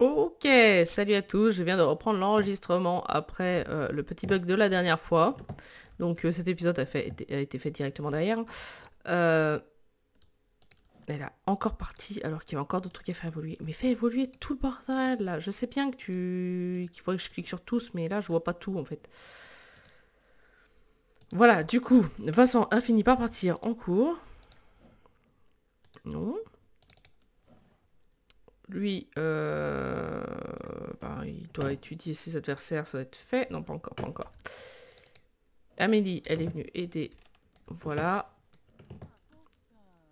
Ok, salut à tous, je viens de reprendre l'enregistrement après euh, le petit bug de la dernière fois. Donc euh, cet épisode a, été fait directement derrière. Euh, elle a encore parti alors qu'il y a encore d'autres trucs à faire évoluer. Mais fais évoluer tout le bordel là. Je sais bien que tu... qu'il faut que je clique sur tous, mais là je vois pas tout en fait. Voilà, du coup, Vincent a fini par partir en cours. Non. Lui, euh, bah, il doit étudier ses adversaires, ça doit être fait. Non, pas encore, pas encore. Amélie, elle est venue aider. Voilà.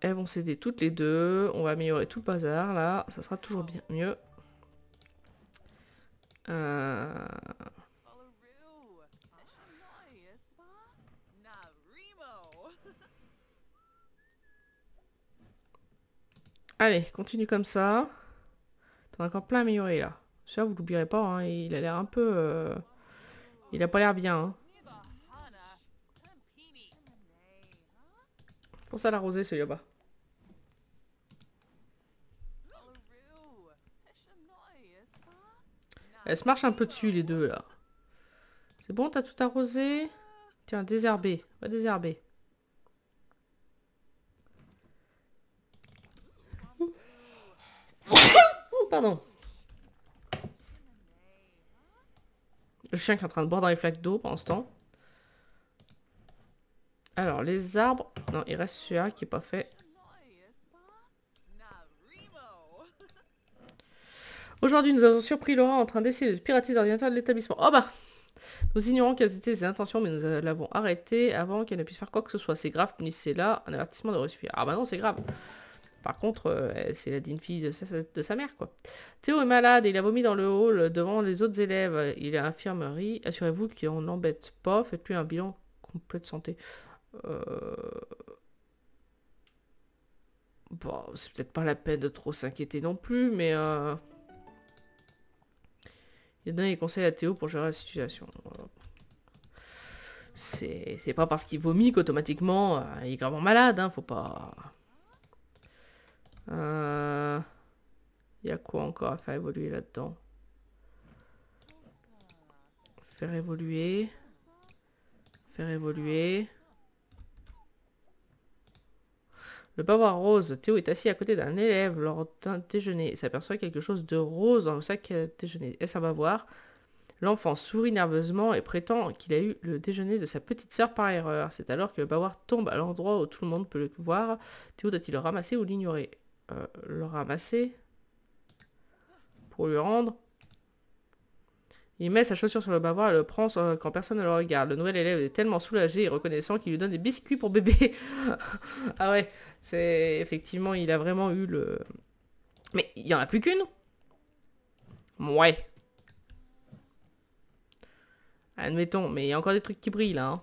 Elles vont s'aider toutes les deux. On va améliorer tout le bazar, là. Ça sera toujours bien mieux. Euh. Allez, continue comme ça encore plein amélioré là. Ça, vous l'oublierez pas, hein, il a l'air un peu... Euh, il a pas l'air bien. Hein. Pour ça, l'arroser ce Yoba. Elle se marche un peu dessus, les deux, là. C'est bon, t'as tout arrosé Tiens, désherbé Va désherber. pardon. Le chien qui est en train de boire dans les flaques d'eau pendant ce temps. Alors, les arbres... Non, il reste celui-là qui n'est pas fait. Aujourd'hui, nous avons surpris Laura en train d'essayer de pirater l'ordinateur de l'établissement. Oh bah Nous ignorons quelles étaient ses intentions, mais nous l'avons arrêté avant qu'elle ne puisse faire quoi que ce soit. C'est grave, punissez là Un avertissement de reçu. Ah bah non, c'est grave. Par contre, euh, c'est la digne fille de sa, mère, quoi. Théo est malade il a vomi dans le hall devant les autres élèves. Il est à l'infirmerie. Assurez-vous qu'on n'embête pas. Faites-lui un bilan complet de santé. Euh... Bon, c'est peut-être pas la peine de trop s'inquiéter non plus, mais... Euh, il a donné des conseils à Théo pour gérer la situation. C'est pas parce qu'il vomit qu'automatiquement euh, il est gravement malade, hein, faut pas... Il euh, y a quoi encore à faire évoluer là-dedans Faire évoluer. Faire évoluer. Le bavoir rose. Théo est assis à côté d'un élève lors d'un déjeuner Il s'aperçoit quelque chose de rose dans le sac déjeuner. Est-ce un voir L'enfant sourit nerveusement et prétend qu'il a eu le déjeuner de sa petite sœur par erreur. C'est alors que le bavoir tombe à l'endroit où tout le monde peut le voir. Théo doit-il le ramasser ou l'ignorer le ramasser pour lui rendre. Il met sa chaussure sur le bavard et le prend quand personne ne le regarde. Le nouvel élève est tellement soulagé et reconnaissant qu'il lui donne des biscuits pour bébé. ah ouais, c'est effectivement, il a vraiment eu le... Mais il n'y en a plus qu'une Ouais. Admettons, mais il y a encore des trucs qui brillent là. Hein.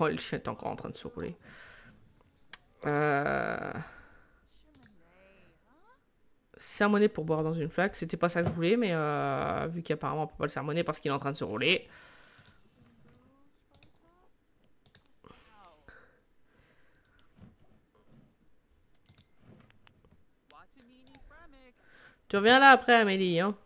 Oh, le chien est encore en train de se rouler. Euh... Sermonner pour boire dans une flaque, c'était pas ça que je voulais, mais euh, vu qu'apparemment on peut pas le sermonner parce qu'il est en train de se rouler. Tu reviens là après Amélie, hein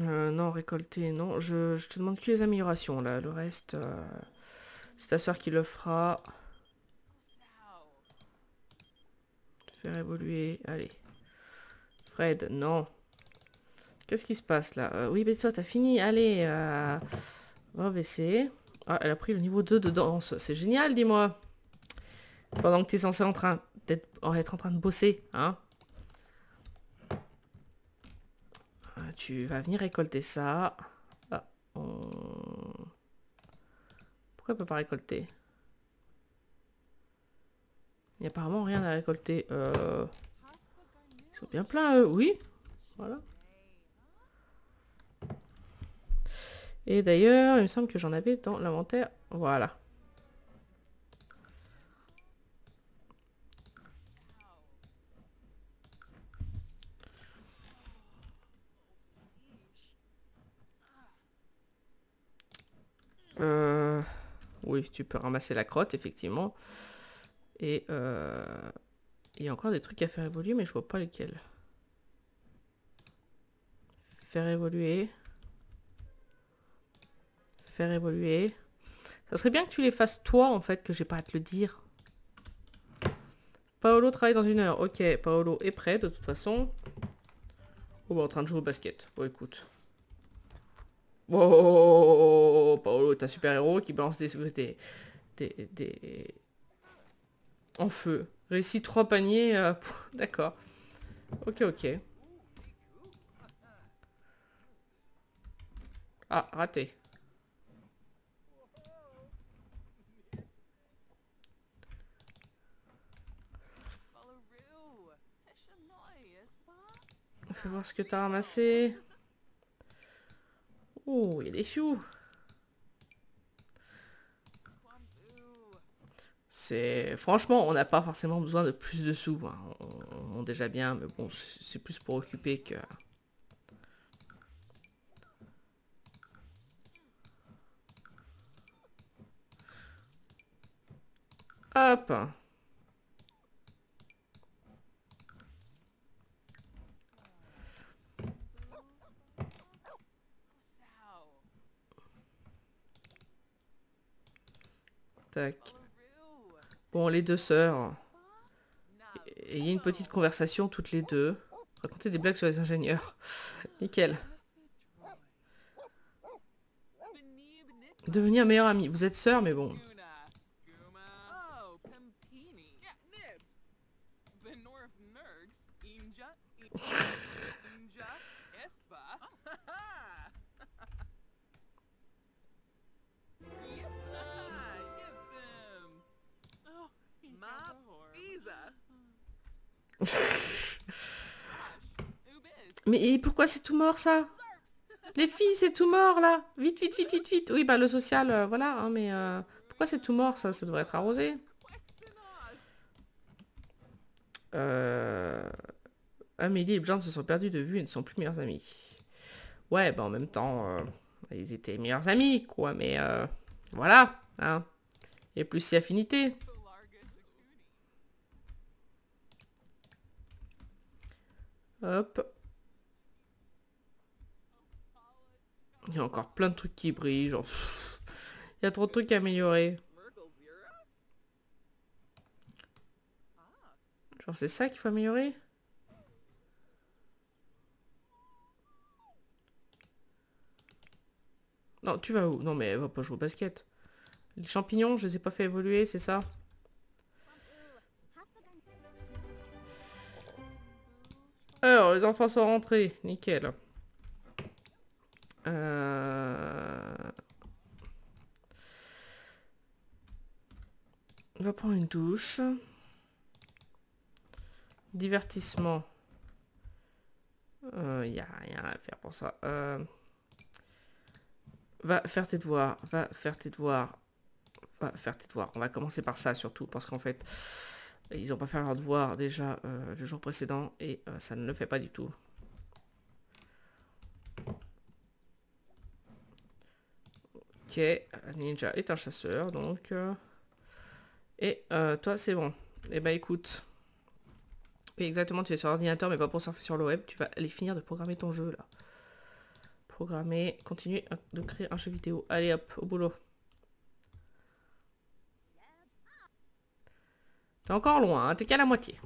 Euh, non, récolter, non. Je, te demande que les améliorations, là. Le reste, euh, c'est ta soeur qui le fera. faire évoluer. Allez. Fred, non. Qu'est-ce qui se passe, là euh, Oui, mais toi, t'as fini. Allez, va baisser. Ah, elle a pris le niveau 2 de danse. C'est génial, dis-moi. Pendant que es censé en train d'être en train de bosser, hein tu vas venir récolter ça. Ah, on... Pourquoi pas récolter Il n'y a apparemment rien à récolter. Euh, ils sont bien pleins, Oui, voilà. Et d'ailleurs, il me semble que j'en avais dans l'inventaire. Voilà. Euh, oui, tu peux ramasser la crotte, effectivement. Et euh, il y a encore des trucs à faire évoluer, mais je vois pas lesquels. Faire évoluer. Faire évoluer. Ça serait bien que tu les fasses toi, en fait, que j'ai pas à te le dire. Paolo travaille dans une heure. Ok, Paolo est prêt, de toute façon. Oh, bah, en train de jouer au basket. Bon, écoute. Oh, oh, oh, oh, Paolo, t'as super-héros qui balance des, des, des, En feu. Réussis trois paniers. Euh, d'accord. Ok, ok. Ah, raté. On fait voir ce que t'as ramassé. Oh, il y a des choux. C'est franchement, on n'a pas forcément besoin de plus de sous. Hein. On, déjà bien, mais bon, c'est plus pour occuper que. Hop. Bon, les deux sœurs. Ayez une petite conversation toutes les deux. Racontez des blagues sur les ingénieurs. Nickel. Devenir meilleur ami. Vous êtes sœurs, mais bon. Mais pourquoi c'est tout mort ça Les filles, c'est tout mort là Vite, vite, vite, vite, vite Oui, bah le social, euh, voilà, hein, mais euh, pourquoi c'est tout mort ça Ça devrait être arrosé. Euh... Amélie et Bjorn se sont perdus de vue et ne sont plus meilleurs amis. Ouais, bah en même temps, euh, ils étaient meilleurs amis, quoi, mais voilà, hein. Et plus si affinité. Hop. Il y a encore plein de trucs qui brillent, genre... il y a trop de trucs à améliorer. Genre c'est ça qu'il faut améliorer Non, tu vas où Non mais elle va pas jouer au basket. Les champignons, je les ai pas fait évoluer, c'est ça Alors, les enfants sont rentrés. Nickel. Euh, on va prendre une douche. Divertissement. Il euh, n'y a rien à faire pour ça. Euh, va faire tes devoirs. Va faire tes devoirs. Va faire tes devoirs. On va commencer par ça surtout. Parce qu'en fait, ils n'ont pas fait leur devoir déjà le jour précédent. Et ça ne le fait pas du tout. Ok, Ninja est un chasseur, donc... Euh, et euh, toi, c'est bon. Eh ben, et bah écoute. exactement, tu es sur ordinateur, mais pas pour surfer sur le web. Tu vas aller finir de programmer ton jeu, là. Programmer, continuer de créer un jeu vidéo. Allez, hop, au boulot. T'es encore loin, hein, t'es qu'à la moitié.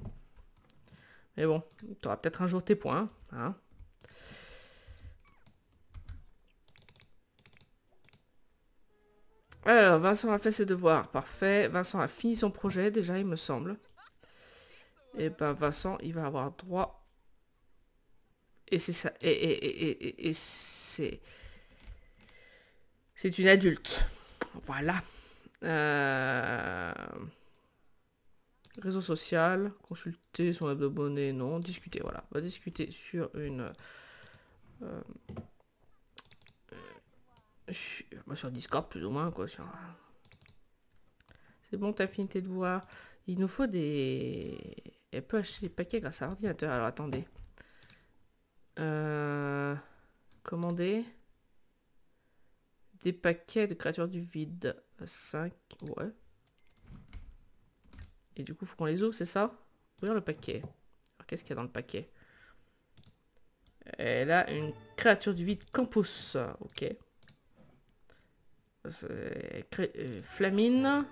Mais bon, t'auras peut-être un jour tes points, hein. Alors, Vincent a fait ses devoirs. Parfait. Vincent a fini son projet, déjà, il me semble. Et eh ben, Vincent, il va avoir droit. Et c'est ça. Et, c'est... C'est une adulte. Voilà. Euh, réseau social, consulter son abonné, non. Discuter, voilà. On va discuter sur une... Euh, bah, sur Discord plus ou moins quoi. C'est bon, t'as fini tes devoirs. Il nous faut des... Elle peut acheter des paquets grâce à l'ordinateur. Alors attendez. Euh... Commander. Des paquets de créatures du vide. 5. Ouais. Et du coup, faut qu'on les ouvre, c'est ça Ouvrir le paquet. Alors qu'est-ce qu'il y a dans le paquet Elle a une créature du vide Campus. Ok. Euh, Flamine.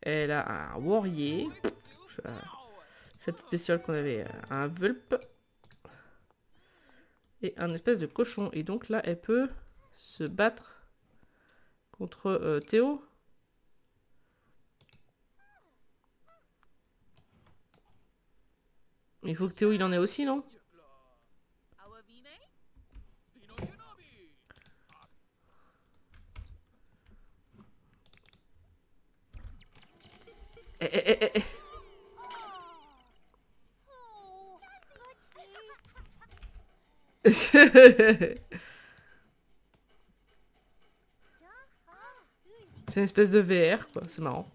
Elle a un warrior. cette euh, spéciale qu'on avait, euh, un vulp. Et un espèce de cochon. Et donc là, elle peut se battre contre Théo. Il faut que Théo il en ait aussi, non Eh, eh, eh, c'est une espèce de VR, quoi. C'est marrant.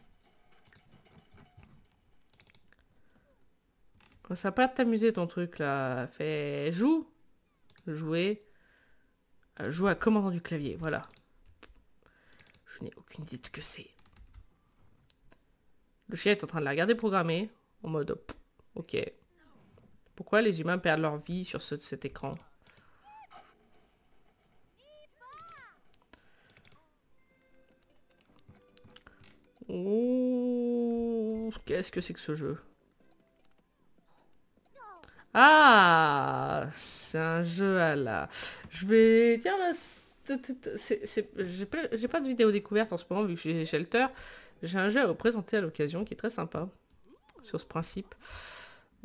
Ça va pas t'amuser ton truc là. Fais joue. Jouer. Euh, Jouer à commandant du clavier, voilà. Je n'ai aucune idée de ce que c'est. Le chien est en train de la regarder programmée en mode « Ok. Pourquoi les humains perdent leur vie sur cet écran ?» Oh, Qu'est-ce que c'est que ce jeu Ah C'est un jeu à la... Je vais... Tiens, j'ai pas, pas de vidéo découverte en ce moment vu que j'ai shelter. J'ai un jeu à vous présenter à l'occasion qui est très sympa sur ce principe.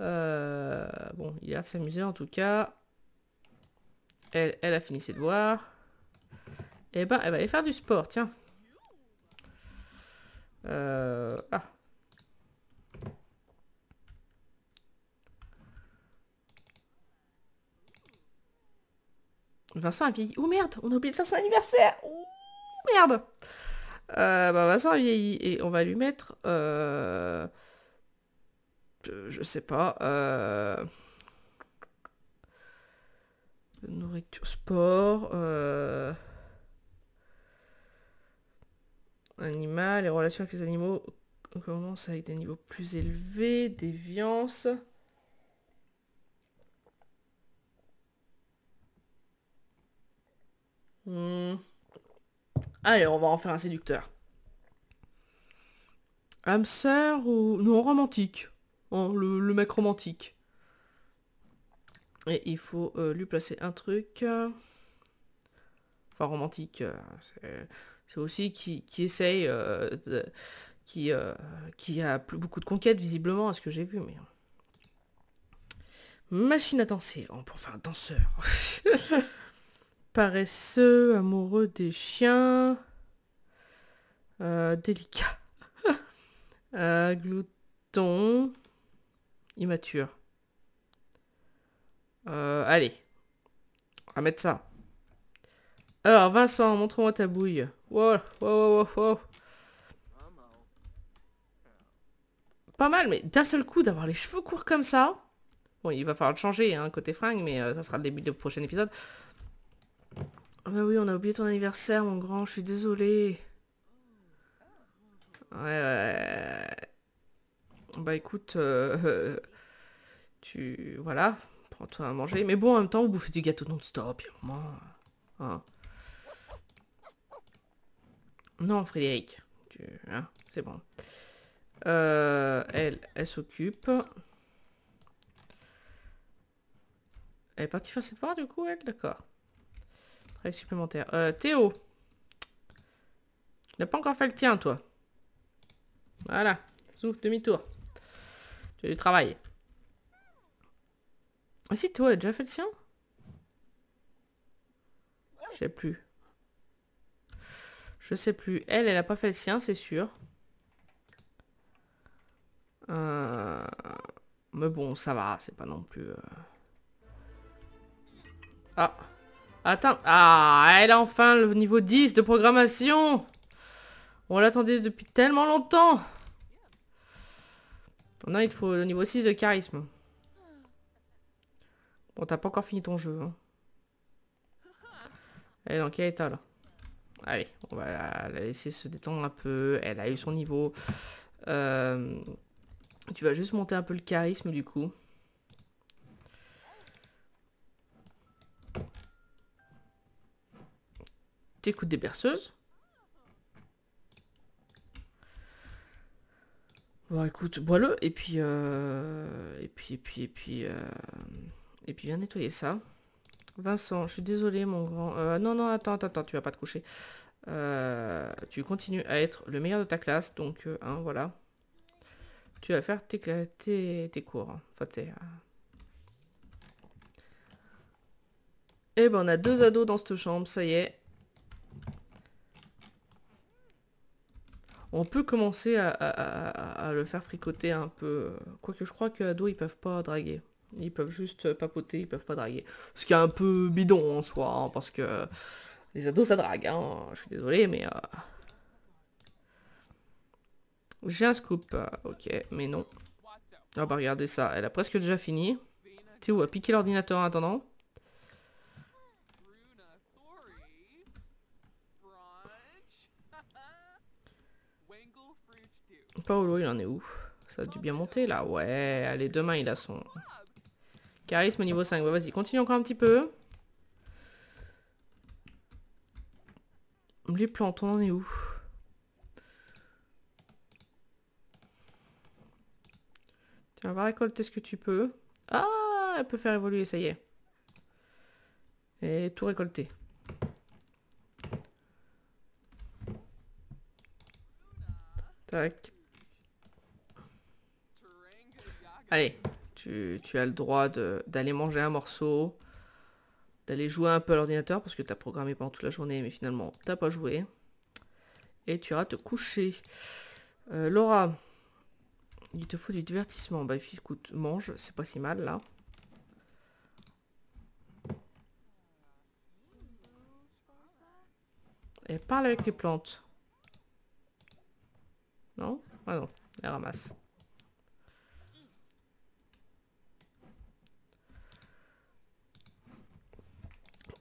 Euh, bon, il a à s'amuser en tout cas. Elle, a fini ses devoirs. Eh ben, elle va aller faire du sport, tiens. Euh, ah. Vincent a vieilli. Oh merde, on a oublié de faire son anniversaire. Oh merde. Euh, bah, Vincent a vieilli et on va lui mettre... Euh... euh je sais pas. Euh, nourriture, sport. Euh, animal, les relations avec les animaux on commence avec des niveaux plus élevés, déviance. Hmm. Allez, on va en faire un séducteur. Âme sœur ou... Non, romantique. Hein, le, mec romantique. Et il faut euh, lui placer un truc. Euh, enfin, romantique, euh, c'est aussi qui, essaye... qui, qui a plus, beaucoup de conquêtes, visiblement, à ce que j'ai vu, mais... Machine à danser. Oh, enfin, danseur. paresseux, amoureux des chiens, euh, délicat, euh, glouton, immature. Euh, allez, on va mettre ça. Alors, Vincent, montre-moi ta bouille. Pas mal, mais d'un seul coup, d'avoir les cheveux courts comme ça... Bon, il va falloir le changer, hein, côté fringue, mais euh, ça sera le début du prochain épisode. Ah bah oui, on a oublié ton anniversaire, mon grand, je suis désolée. Ouais, Bah écoute, euh, tu... Voilà, prends-toi à manger. Mais bon, en même temps, vous bouffez du gâteau non-stop, hein. Non, Frédéric, hein, c'est bon. Euh, elle, elle s'occupe. Elle est partie faire cette voir du coup, elle D'accord supplémentaire. Euh, Théo. n'a pas encore fait le tien, toi. Voilà. sous demi-tour. Tu as du travail. Ah, si, toi, déjà fait le sien Je sais plus. Je sais plus. Elle, elle a pas fait le sien, c'est sûr. Euh, mais bon, ça va, c'est pas non plus... Euh. Ah Attends. Ah, elle a enfin le niveau 10 de programmation. On l'attendait depuis tellement longtemps. Non, il te faut le niveau 6 de charisme. Bon, t'as pas encore fini ton jeu. Hein. Elle est dans quel état là Allez, on va la laisser se détendre un peu. Elle a eu son niveau. Euh, tu vas juste monter un peu le charisme du coup. écoute des berceuses. Bon, écoute, bois-le, et puis, euh, et puis, et puis, et puis, euh, et puis, viens nettoyer ça. Vincent, je suis désolé, mon grand. Euh, non, non, attends, attends, tu vas pas te coucher. tu continues à être le meilleur de ta classe, donc, hein, voilà. Tu vas faire tes, tes, cours. Hein, enfin, tes... Eh ben, on a deux ados dans cette chambre, ça y est. on peut commencer à, le faire fricoter un peu. Quoique je crois que ados ils peuvent pas draguer. Ils peuvent juste papoter, ils peuvent pas draguer. Ce qui est un peu bidon en soi, hein, parce que les ados, ça drague. Hein. Je suis désolé, mais... Euh, j'ai un scoop. ok, mais non. Ah bah regardez ça, elle a presque déjà fini. Théo a piqué l'ordinateur en attendant. Paolo, il en est où Ça a dû bien monter là. Ouais, allez, demain il a son... Charisme niveau 5. vas-y, continue encore un petit peu. Les plantes, on en est où Tiens, va récolter ce que tu peux. Ah, elle peut faire évoluer, ça y est. Et tout récolter. Tac. Allez, tu, as le droit d'aller manger un morceau, d'aller jouer un peu à l'ordinateur parce que tu as programmé pendant toute la journée mais finalement t'as pas joué. Et tu iras te coucher. Euh, Laura, il te faut du divertissement. Bah écoute, mange, c'est pas si mal là. Et parle avec les plantes. Non Ah non, elle ramasse.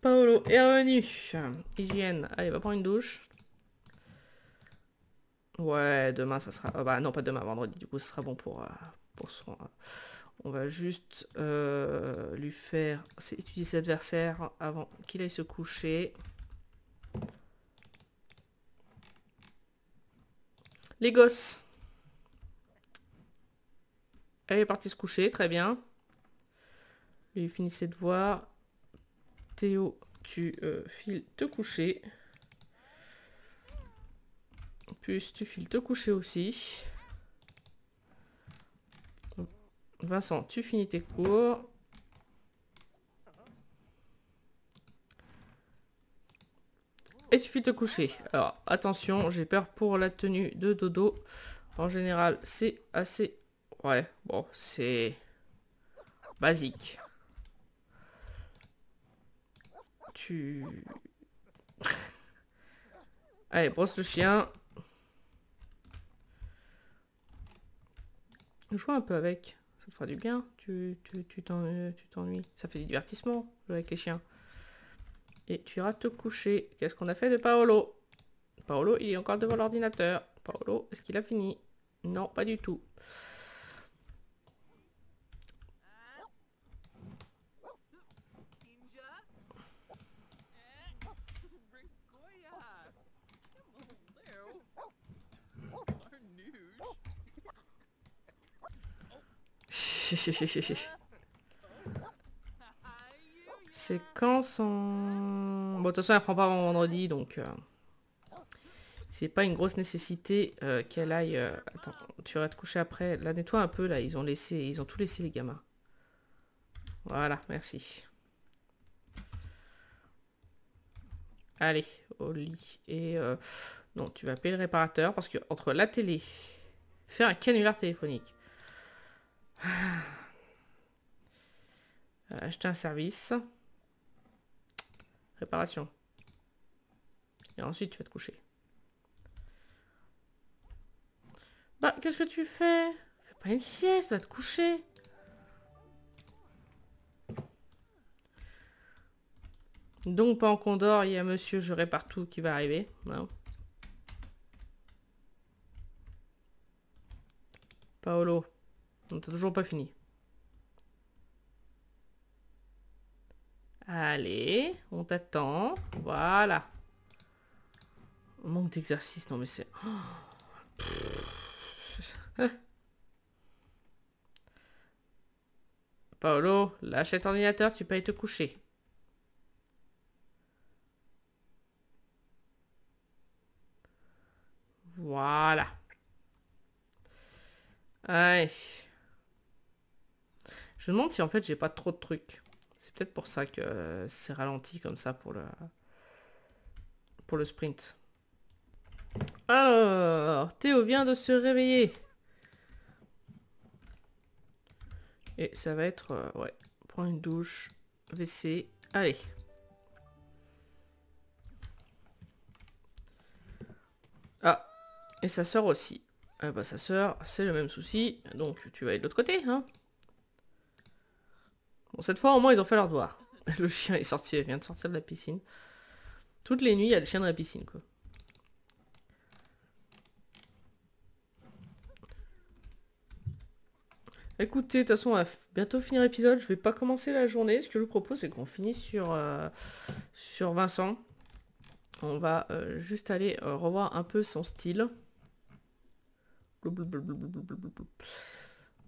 Paolo est revenu. Hygiène. Allez, va prendre une douche. Ouais, demain ça sera... Oh, bah non, pas demain, vendredi. Du coup, ce sera bon pour, euh, euh, On va juste euh, lui faire étudier ses adversaires avant qu'il aille se coucher. Les gosses. Elle est partie se coucher, très bien. Lui finit ses devoirs. Théo, tu euh, files te coucher. Plus, tu files te coucher aussi. Vincent, tu finis tes cours. Et tu files te coucher. Alors, attention, j'ai peur pour la tenue de Dodo. En général, c'est assez... Ouais, bon, c'est... Basique. Tu... Allez, brosse le chien. Joue un peu avec. Ça te fera du bien. Tu t'ennuies. Tu, Ça fait du divertissement, avec les chiens. Et tu iras te coucher. Qu'est-ce qu'on a fait de Paolo Paolo, il est encore devant l'ordinateur. Paolo, est-ce qu'il a fini Non, pas du tout. C'est quand son... Bon, de toute façon, elle prend pas avant vendredi, donc... Euh, c'est pas une grosse nécessité euh, qu'elle aille... Euh, attends, tu vas te coucher après. La nettoie un peu, là. Ils ont laissé... Ils ont tout laissé, les gamins. Voilà, merci. Allez, au lit. Et... Non, tu vas appeler le réparateur, parce que entre la télé, faire un canular téléphonique, euh, acheter un service. Réparation. Et ensuite, tu vas te coucher. Bah, qu'est-ce que tu fais Fais pas une sieste, va te coucher. Donc, pendant qu'on dort, il y a monsieur Je répare qui va arriver. Non. Paolo. On t'a toujours pas fini. Allez, on t'attend. Voilà. manque d'exercice, non mais c'est... Oh. Paolo, lâche cet ordinateur, tu peux aller te coucher. Voilà. Allez. Je me demande si en fait j'ai pas trop de trucs. C'est peut-être pour ça que c'est ralenti comme ça pour le, pour le sprint. Alors, Théo vient de se réveiller. Et ça va être... Euh, ouais, prends une douche, WC, allez. Ah, et sa sœur aussi. Ah bah sa sœur, c'est le même souci, donc tu vas être de l'autre côté, hein Bon, cette fois, au moins, ils ont fait leur devoir. Le chien est sorti, il vient de sortir de la piscine. Toutes les nuits, il y a le chien dans la piscine, Écoutez, de toute façon, on va bientôt finir l'épisode. Je vais pas commencer la journée. Ce que je vous propose, c'est qu'on finisse sur, euh, sur Vincent. On va euh, juste aller euh, revoir un peu son style.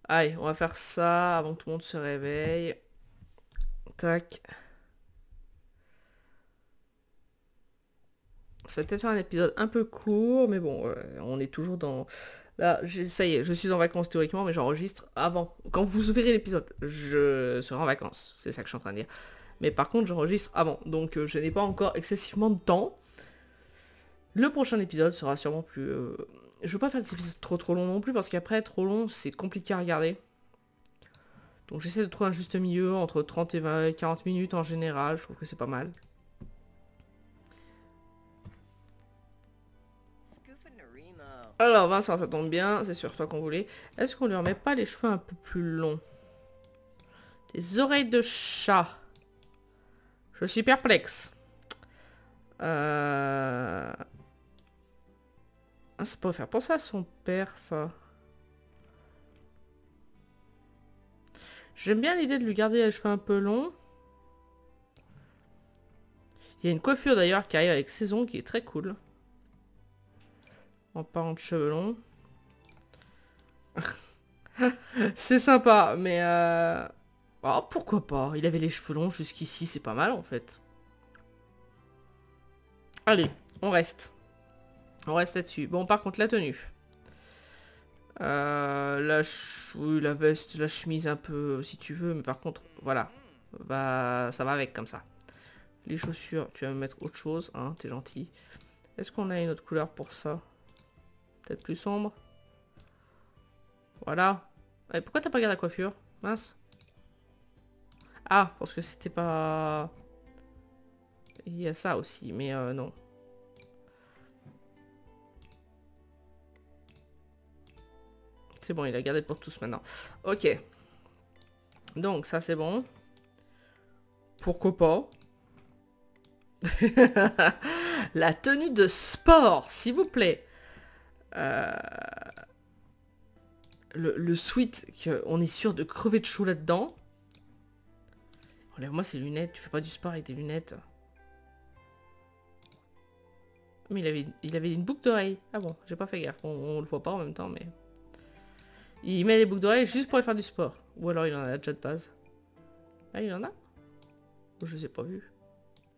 Allez, on va faire ça avant que tout le monde se réveille. Tac. Ça va peut-être faire un épisode un peu court, mais bon, euh, on est toujours dans... Là, ça y est, je suis en vacances théoriquement, mais j'enregistre avant. Quand vous ouvrirez l'épisode, je serai en vacances, c'est ça que je suis en train de dire. Mais par contre, j'enregistre avant, donc euh, je n'ai pas encore excessivement de temps. Le prochain épisode sera sûrement plus... Je euh, Je veux pas faire des épisodes trop trop longs non plus, parce qu'après, trop long, c'est compliqué à regarder. Donc j'essaie de trouver un juste milieu entre 30 et 20, 40 minutes en général. Je trouve que c'est pas mal. Alors Vincent, ça tombe bien, c'est sur toi qu'on voulait. Est-ce qu'on lui remet pas les cheveux un peu plus longs Des oreilles de chat. Je suis perplexe. Euh... Ah, ça pourrait faire penser à son père, ça. J'aime bien l'idée de lui garder les cheveux un peu longs. Il y a une coiffure d'ailleurs qui arrive avec saison qui est très cool. En parlant de cheveux longs. c'est sympa, mais... Euh... Oh, pourquoi pas Il avait les cheveux longs jusqu'ici, c'est pas mal en fait. Allez, on reste. On reste là-dessus. Bon, par contre, la tenue. Euh, la, oui, la veste, la chemise un peu si tu veux, mais par contre, voilà, va, ça va avec comme ça. Les chaussures, tu vas me mettre autre chose, hein, t'es gentil. Est-ce qu'on a une autre couleur pour ça Peut-être plus sombre Voilà. Et pourquoi t'as pas gardé la coiffure Mince. Ah, parce que c'était pas... Il y a ça aussi, mais euh, non. C'est bon, il a gardé pour tous maintenant. Ok. Donc, ça, c'est bon. Pourquoi pas La tenue de sport, s'il vous plaît. Euh, le, le, sweat, on est sûr de crever de chou là-dedans. Enlève-moi ces lunettes, tu fais pas du sport avec tes lunettes. Mais il avait, il avait une boucle d'oreille. Ah bon, j'ai pas fait gaffe, on le voit pas en même temps, mais... Il met des boucles d'oreilles juste pour faire du sport. Ou alors il en a déjà de base. Ah, il en a Je les ai pas vus.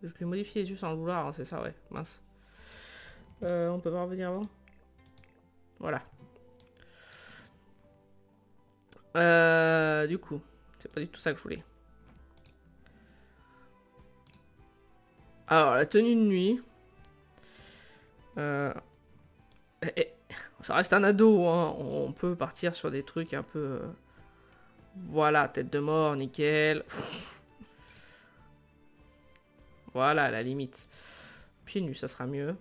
Je l'ai modifié juste sans le vouloir, hein, c'est ça, ouais. Mince. Euh, on peut pas revenir avant Voilà. Euh, du coup, c'est pas du tout ça que je voulais. Alors, la tenue de nuit. Euh... Ça reste un ado, hein. on peut partir sur des trucs un peu... Euh, voilà, tête de mort, nickel. voilà, la limite. Pieds nus, ça sera mieux.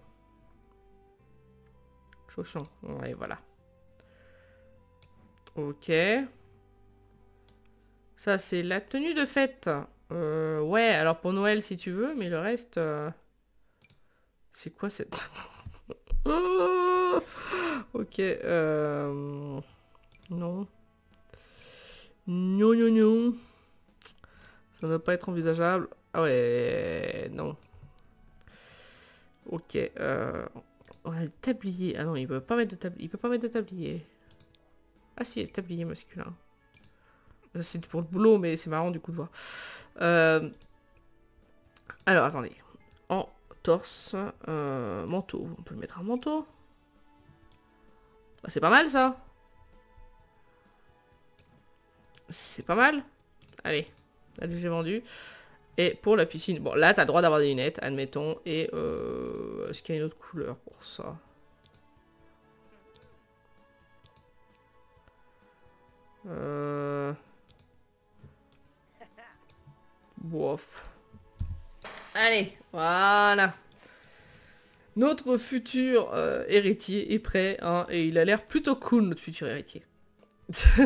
Chauchon, ouais, voilà. Ok. Ça, c'est la tenue de fête. Euh, ouais, alors pour Noël, si tu veux, mais le reste... Euh, c'est quoi cette... Oh Ok, euh... Non. Non, non, non. Ça ne doit pas être envisageable. Ah ouais, non. Ok, euh, On a le tablier. Ah non, il peut pas mettre de tablier. Il peut pas mettre de tablier. Ah si, tablier masculin. C'est pour le boulot, mais c'est marrant du coup de voir. Euh, alors, attendez. En torse, euh, manteau. On peut le mettre un manteau. C'est pas mal, ça C'est pas mal Allez, là, j'ai vendu. Et pour la piscine, bon, là, t'as le droit d'avoir des lunettes, admettons. Et euh, est-ce qu'il y a une autre couleur pour ça Euh... Bof. Allez, voilà. Notre futur euh, héritier est prêt, hein, et il a l'air plutôt cool, notre futur héritier.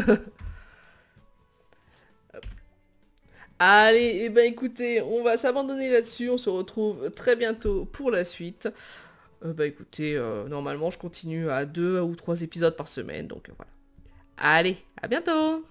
Allez, et eh ben écoutez, on va s'abandonner là-dessus, on se retrouve très bientôt pour la suite. Euh, bah, écoutez, euh, normalement je continue à deux ou trois épisodes par semaine, donc voilà. Allez, à bientôt